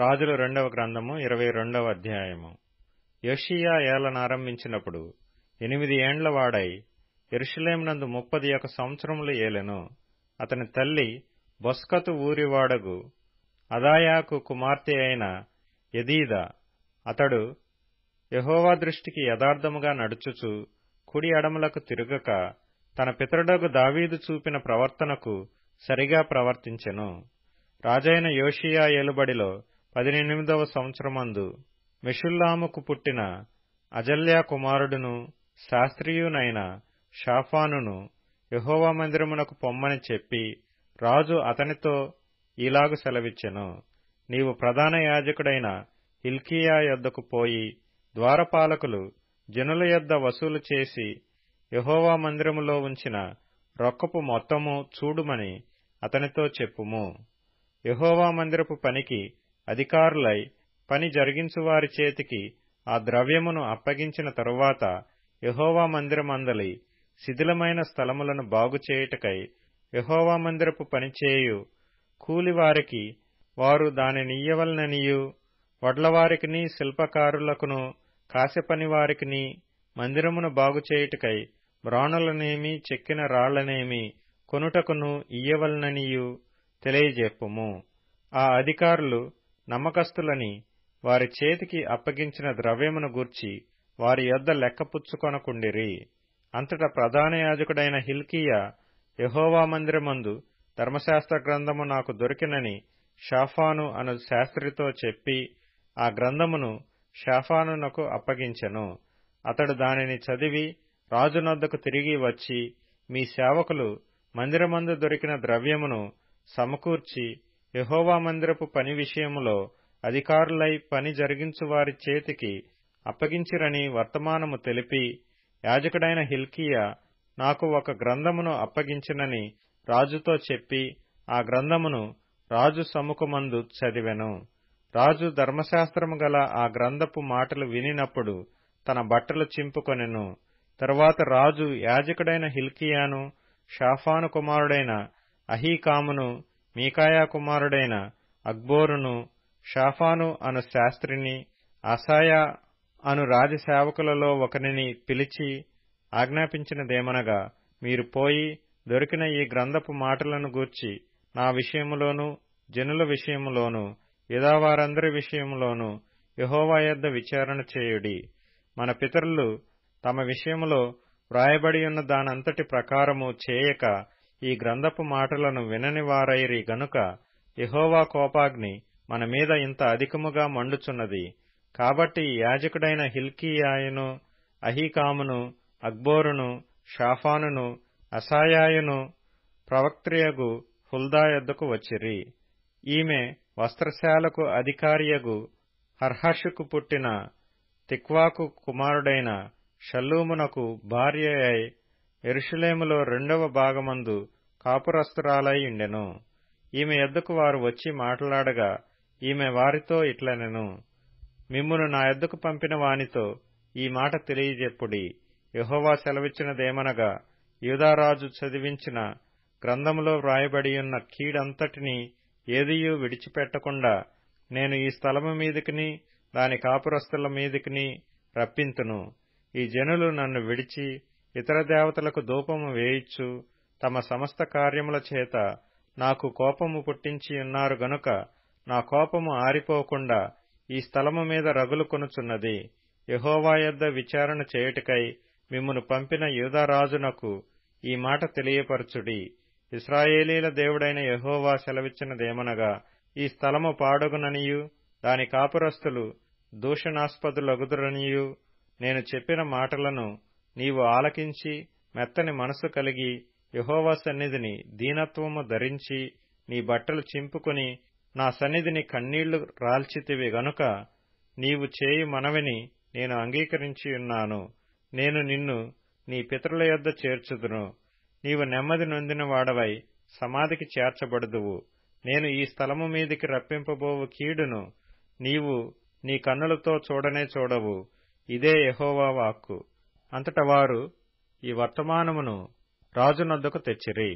రాజుల రెండవ గ్రంథము ఇరవై రెండవ అధ్యాయము యోషియా ఏలనారంభించినప్పుడు ఎనిమిది ఏండ్ల వాడై నందు ముప్పది ఒక సంవత్సరములు ఏలెను అతని తల్లి బొస్కతు ఊరివాడగు అదాయాకు కుమార్తె అయిన ఎదీద అతడు యహోవా దృష్టికి యథార్థముగా నడుచుచు కుడి అడములకు తిరగక తన పితరుడగు దావీదు చూపిన ప్రవర్తనకు సరిగా ప్రవర్తించెను రాజైన యోషియా ఏలుబడిలో పదినెనిమిదవ సంవత్సరమందు మిషుల్లాముకు పుట్టిన అజల్యా కుమారుడును శాస్త్రీయునైన షాఫానును యహోవా మందిరమునకు పొమ్మని చెప్పి రాజు అతనితో ఇలాగు సెలవిచ్చెను నీవు ప్రధాన యాజకుడైన హిల్కియా యొద్దకు పోయి ద్వారపాలకులు జనుల యొద్ద వసూలు చేసి యహోవా మందిరములో ఉంచిన రొక్కపు మొత్తము చూడుమని అతనితో చెప్పుము యహోవా మందిరపు పనికి అధికారులై పని జరిగించువారి చేతికి ఆ ద్రవ్యమును అప్పగించిన తరువాత యహోవా మందిరమందలి శిథిలమైన స్థలములను బాగుచేయుటకై యహోవా మందిరపు పనిచేయు కూలివారికి వారు దానినియ్యవలననియు వడ్లవారికిని శిల్పకారులకును కాసెపనివారికిని మందిరమును బాగుచేయుటకై బ్రాణులనేమి చెక్కిన రాళ్లనేమి కొనుటకును ఇయ్యవలననియు తెలియజెప్పుము ఆ అధికారులు నమ్మకస్తులని వారి చేతికి అప్పగించిన ద్రవ్యమును గూర్చి వారి యొద్ద లెక్కపుచ్చుకొనకుండిరి అంతటా ప్రధాన యాజకుడైన హిల్కియా యహోవా మందిరమందు ధర్మశాస్త్ర గ్రంథము నాకు దొరికినని షాఫాను అను శాస్త్రితో చెప్పి ఆ గ్రంథమును షాఫానునకు అప్పగించెను అతడు దానిని చదివి రాజునొద్దకు తిరిగి వచ్చి మీ సేవకులు మందిరమందు దొరికిన ద్రవ్యమును సమకూర్చి యహోవా మందిరపు పని విషయములో అధికారులై పని జరిగించువారి చేతికి అప్పగించిరని వర్తమానము తెలిపి యాజకుడైన హిల్కియా నాకు ఒక గ్రంథమును అప్పగించినని రాజుతో చెప్పి ఆ గ్రంథమును రాజు సముఖమందు చదివెను రాజు ధర్మశాస్త్రము గల ఆ గ్రంథపు మాటలు వినినప్పుడు తన బట్టలు చింపుకొనెను తరువాత రాజు యాజకుడైన హిల్కియాను షాఫాను కుమారుడైన అహీకామును మీకాయా కుమారుడైన అక్బోరును షాఫాను అను శాస్త్రిని అసాయా అను రాజసేవకులలో ఒకరిని పిలిచి ఆజ్ఞాపించినదేమనగా మీరు పోయి దొరికిన ఈ గ్రంథపు మాటలను గూర్చి నా విషయములోను జనుల విషయములోను విధావారందరి విషయములోను యహోవా యొద్ద విచారణ చేయుడి మన పితరులు తమ విషయములో వ్రాయబడియున్న దానంతటి ప్రకారము చేయక ఈ గ్రంథపు మాటలను విననివారైరి గనుక ఎహోవా కోపాగ్ని మన మీద ఇంత అధికముగా మండుచున్నది కాబట్టి యాజకుడైన హిల్కీయాయను అహీకామును అక్బోరును షాఫానును అసాయాయును ప్రవక్త్రియగు హుల్దాయద్దకు వచ్చిరి ఈమె వస్త్రశాలకు అధికారియగు హర్హషుకు పుట్టిన తిక్వాకు కుమారుడైన షల్లూమునకు భార్య అయి ఎరుషలేములో రెండవ భాగమందు కాపురస్తురాలై ఉండెను ఈమె ఎద్దకు వారు వచ్చి మాట్లాడగా ఈమె వారితో ఇట్లనెను మిమ్మును నా ఎద్దకు పంపిన వానితో ఈ మాట తెలియజెప్పుడి యహోవా సెలవిచ్చినదేమనగా యూదారాజు చదివించిన గ్రంథములో వ్రాయబడియున్న కీడంతటినీ ఏదియూ విడిచిపెట్టకుండా నేను ఈ స్థలము మీదికిని దాని కాపురస్తుల మీదికిని రప్పింతును ఈ జనులు నన్ను విడిచి ఇతర దేవతలకు ధూపము వేయిచ్చు తమ సమస్త కార్యముల చేత నాకు కోపము పుట్టించి ఉన్నారు గనుక నా కోపము ఆరిపోకుండా ఈ స్థలము మీద కొనుచున్నది యహోవా యొద్ద విచారణ చేయుటకై మిమ్మను పంపిన యూదారాజునకు ఈ మాట తెలియపరచుడి ఇస్రాయేలీల దేవుడైన యహోవా సెలవిచ్చినదేమనగా ఈ స్థలము పాడుగుననియు దాని కాపురస్తులు దూషణాస్పదులగుదురనియూ నేను చెప్పిన మాటలను నీవు ఆలకించి మెత్తని మనసు కలిగి యహోవా సన్నిధిని దీనత్వము ధరించి నీ బట్టలు చింపుకొని నా సన్నిధిని కన్నీళ్లు రాల్చితివి గనుక నీవు చేయి మనవిని నేను అంగీకరించి ఉన్నాను నేను నిన్ను నీ పితరుల యొద్ద చేర్చుదును నీవు నెమ్మది నొందిన వాడవై సమాధికి చేర్చబడుదువు నేను ఈ స్థలము మీదికి రప్పింపబోవు కీడును నీవు నీ కన్నులతో చూడనే చూడవు ఇదే యహోవా వాక్కు అంతట వారు ఈ వర్తమానమును రాజునొద్దకు తెచ్చిరి